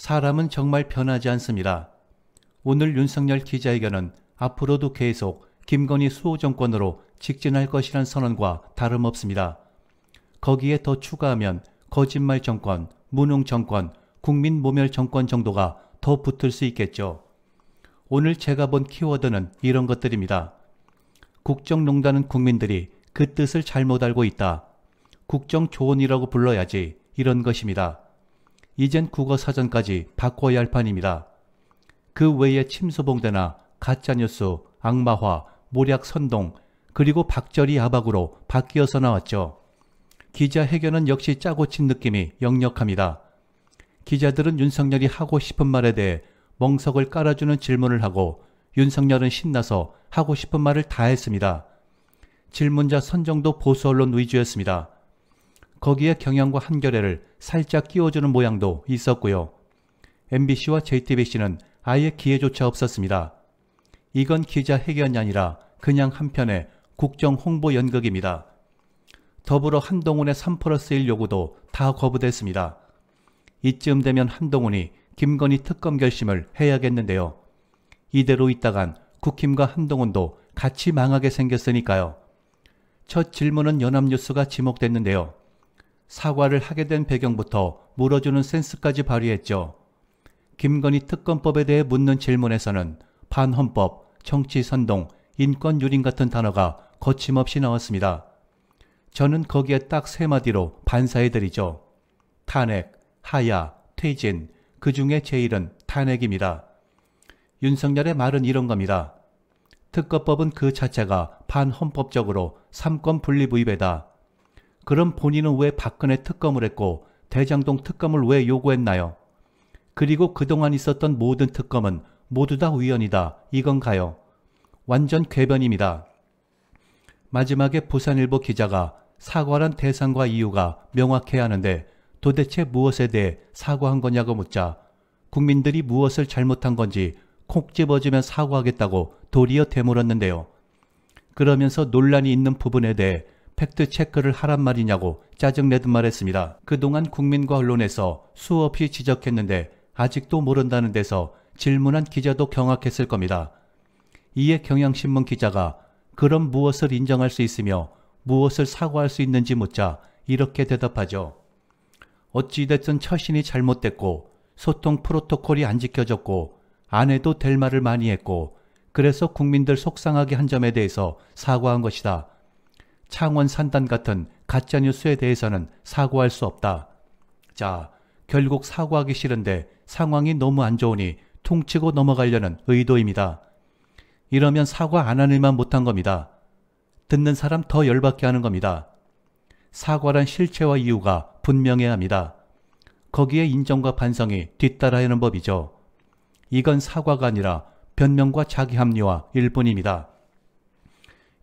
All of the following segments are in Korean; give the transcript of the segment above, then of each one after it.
사람은 정말 변하지 않습니다. 오늘 윤석열 기자회견은 앞으로도 계속 김건희 수호 정권으로 직진할 것이란 선언과 다름없습니다. 거기에 더 추가하면 거짓말 정권, 무능 정권, 국민 모멸 정권 정도가 더 붙을 수 있겠죠. 오늘 제가 본 키워드는 이런 것들입니다. 국정농단은 국민들이 그 뜻을 잘못 알고 있다. 국정조언이라고 불러야지 이런 것입니다. 이젠 국어 사전까지 바꿔야 할 판입니다. 그 외에 침소봉대나 가짜뉴스, 악마화, 모략선동, 그리고 박절이 아박으로 바뀌어서 나왔죠. 기자 회견은 역시 짜고 친 느낌이 역력합니다. 기자들은 윤석열이 하고 싶은 말에 대해 멍석을 깔아주는 질문을 하고 윤석열은 신나서 하고 싶은 말을 다 했습니다. 질문자 선정도 보수 언론 위주였습니다. 거기에 경향과 한겨레를 살짝 끼워주는 모양도 있었고요. MBC와 JTBC는 아예 기회조차 없었습니다. 이건 기자 회견이 아니라 그냥 한편의 국정 홍보 연극입니다. 더불어 한동훈의 3플러스1 요구도 다 거부됐습니다. 이쯤 되면 한동훈이 김건희 특검 결심을 해야겠는데요. 이대로 있다간 국힘과 한동훈도 같이 망하게 생겼으니까요. 첫 질문은 연합뉴스가 지목됐는데요. 사과를 하게 된 배경부터 물어주는 센스까지 발휘했죠. 김건희 특검법에 대해 묻는 질문에서는 반헌법, 정치선동, 인권유린 같은 단어가 거침없이 나왔습니다. 저는 거기에 딱 세 마디로 반사해드리죠. 탄핵, 하야, 퇴진, 그 중에 제일은 탄핵입니다. 윤석열의 말은 이런 겁니다. 특검법은 그 자체가 반헌법적으로 3권 분립 위배다. 그럼 본인은 왜 박근혜 특검을 했고 대장동 특검을 왜 요구했나요? 그리고 그동안 있었던 모든 특검은 모두 다 위헌이다. 이건가요? 완전 궤변입니다. 마지막에 부산일보 기자가 사과란 대상과 이유가 명확해야 하는데 도대체 무엇에 대해 사과한 거냐고 묻자 국민들이 무엇을 잘못한 건지 콕 집어주면 사과하겠다고 도리어 되물었는데요. 그러면서 논란이 있는 부분에 대해 팩트 체크를 하란 말이냐고 짜증내듯 말했습니다. 그동안 국민과 언론에서 수없이 지적했는데 아직도 모른다는 데서 질문한 기자도 경악했을 겁니다. 이에 경향신문 기자가 그럼 무엇을 인정할 수 있으며 무엇을 사과할 수 있는지 묻자 이렇게 대답하죠. 어찌됐든 처신이 잘못됐고 소통 프로토콜이 안 지켜졌고 안 해도 될 말을 많이 했고 그래서 국민들 속상하게 한 점에 대해서 사과한 것이다. 창원 산단 같은 가짜뉴스에 대해서는 사과할 수 없다. 자, 결국 사과하기 싫은데 상황이 너무 안 좋으니 퉁치고 넘어가려는 의도입니다. 이러면 사과 안 하는 일만 못한 겁니다. 듣는 사람 더 열받게 하는 겁니다. 사과란 실체와 이유가 분명해야 합니다. 거기에 인정과 반성이 뒤따라야 하는 법이죠. 이건 사과가 아니라 변명과 자기 합리화일 뿐입니다.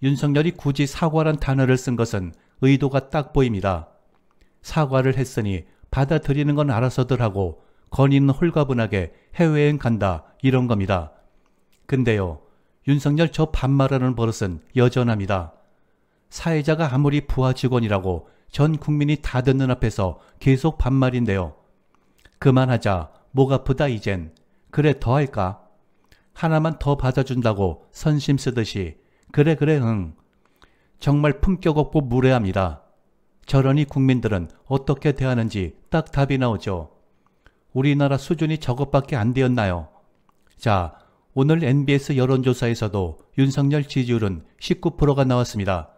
윤석열이 굳이 사과란 단어를 쓴 것은 의도가 딱 보입니다. 사과를 했으니 받아들이는 건 알아서들 하고 건인은 홀가분하게 해외여행 간다 이런 겁니다. 근데요. 윤석열 저 반말하는 버릇은 여전합니다. 사회자가 아무리 부하 직원이라고 전 국민이 다 듣는 앞에서 계속 반말인데요. 그만하자. 목 아프다 이젠. 그래 더 할까? 하나만 더 받아준다고 선심 쓰듯이 그래 그래 응. 정말 품격 없고 무례합니다. 저러니 국민들은 어떻게 대하는지 딱 답이 나오죠. 우리나라 수준이 저것밖에 안 되었나요? 자, 오늘 NBS 여론조사에서도 윤석열 지지율은 19%가 나왔습니다.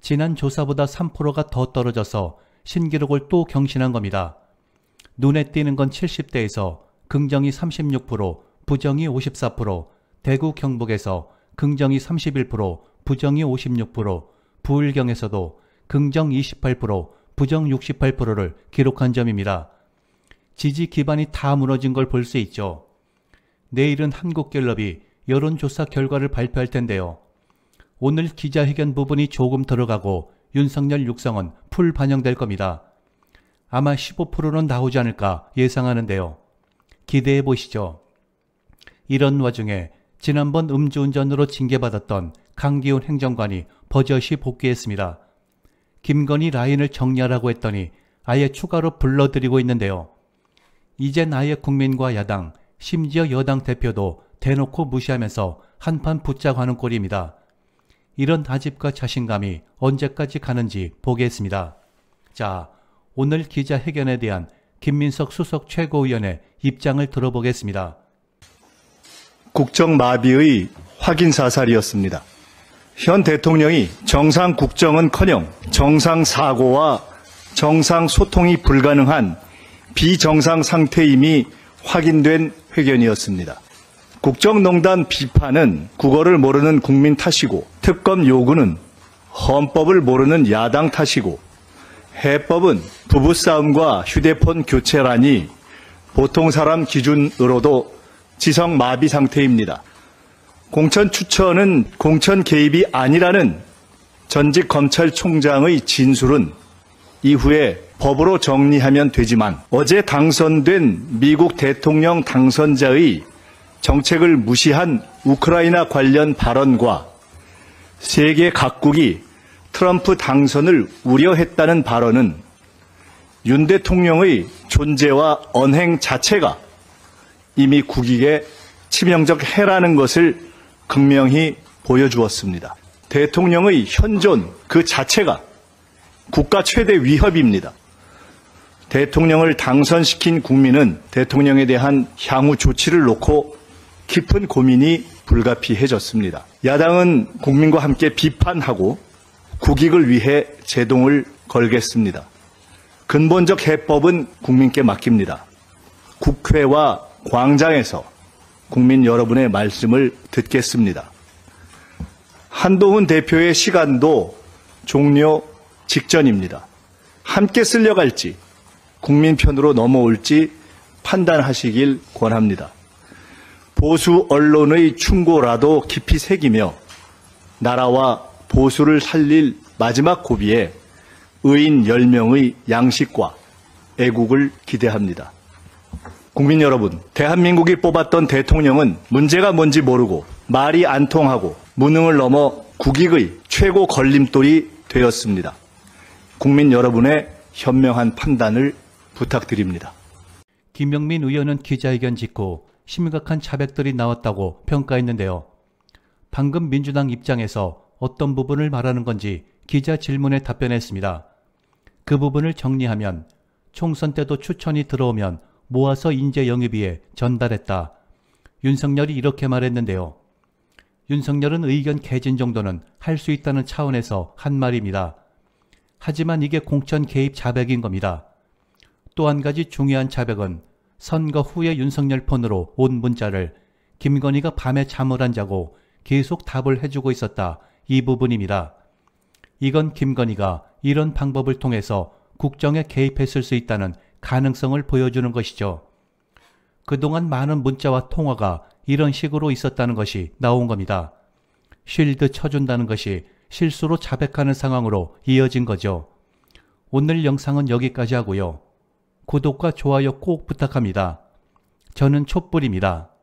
지난 조사보다 3%가 더 떨어져서 신기록을 또 경신한 겁니다. 눈에 띄는 건 70대에서 긍정이 36%, 부정이 54%, 대구 경북에서 긍정이 31%, 부정이 56%, 부울경에서도 긍정 28%, 부정 68%를 기록한 점입니다. 지지 기반이 다 무너진 걸 볼 수 있죠. 내일은 한국갤럽이 여론조사 결과를 발표할 텐데요. 오늘 기자회견 부분이 조금 들어가고 윤석열 육성은 풀 반영될 겁니다. 아마 15%는 나오지 않을까 예상하는데요. 기대해 보시죠. 이런 와중에 지난번 음주운전으로 징계받았던 강기훈 행정관이 버젓이 복귀했습니다. 김건희 라인을 정리하라고 했더니 아예 추가로 불러들이고 있는데요. 이젠 아예 국민과 야당, 심지어 여당 대표도 대놓고 무시하면서 한판 붙잡하는 꼴입니다. 이런 다집과 자신감이 언제까지 가는지 보겠습니다. 자, 오늘 기자회견에 대한 김민석 수석 최고위원의 입장을 들어보겠습니다. 국정마비의 확인 사살이었습니다. 현 대통령이 정상 국정은커녕 정상 사고와 정상 소통이 불가능한 비정상 상태임이 확인된 회견이었습니다. 국정농단 비판은 국어를 모르는 국민 탓이고 특검 요구는 헌법을 모르는 야당 탓이고 해법은 부부싸움과 휴대폰 교체라니 보통 사람 기준으로도 지성 마비 상태입니다. 공천 추천은 공천 개입이 아니라는 전직 검찰총장의 진술은 이후에 법으로 정리하면 되지만 어제 당선된 미국 대통령 당선자의 정책을 무시한 우크라이나 관련 발언과 세계 각국이 트럼프 당선을 우려했다는 발언은 윤 대통령의 존재와 언행 자체가 이미 국익에 치명적 해라는 것을 극명히 보여주었습니다. 대통령의 현존 그 자체가 국가 최대 위협입니다. 대통령을 당선시킨 국민은 대통령에 대한 향후 조치를 놓고 깊은 고민이 불가피해졌습니다. 야당은 국민과 함께 비판하고 국익을 위해 제동을 걸겠습니다. 근본적 해법은 국민께 맡깁니다. 국회와 광장에서 국민 여러분의 말씀을 듣겠습니다. 한동훈 대표의 시간도 종료 직전입니다. 함께 쓸려갈지 국민 편으로 넘어올지 판단하시길 권합니다. 보수 언론의 충고라도 깊이 새기며 나라와 보수를 살릴 마지막 고비에 의인 10명의 양식과 애국을 기대합니다. 국민 여러분, 대한민국이 뽑았던 대통령은 문제가 뭔지 모르고 말이 안 통하고 무능을 넘어 국익의 최고 걸림돌이 되었습니다. 국민 여러분의 현명한 판단을 부탁드립니다. 김명민 의원은 기자회견 직후 심각한 자백들이 나왔다고 평가했는데요. 방금 민주당 입장에서 어떤 부분을 말하는 건지 기자 질문에 답변했습니다. 그 부분을 정리하면 총선 때도 추천이 들어오면 모아서 인재 영입위에 전달했다. 윤석열이 이렇게 말했는데요. 윤석열은 의견 개진 정도는 할 수 있다는 차원에서 한 말입니다. 하지만 이게 공천 개입 자백인 겁니다. 또 한 가지 중요한 자백은 선거 후에 윤석열 폰으로 온 문자를 김건희가 밤에 잠을 안 자고 계속 답을 해주고 있었다. 이 부분입니다. 이건 김건희가 이런 방법을 통해서 국정에 개입했을 수 있다는 가능성을 보여주는 것이죠. 그동안 많은 문자와 통화가 이런 식으로 있었다는 것이 나온 겁니다. 쉴드 쳐준다는 것이 실수로 자백하는 상황으로 이어진 거죠. 오늘 영상은 여기까지 하고요. 구독과 좋아요 꼭 부탁합니다. 저는 촛불입니다.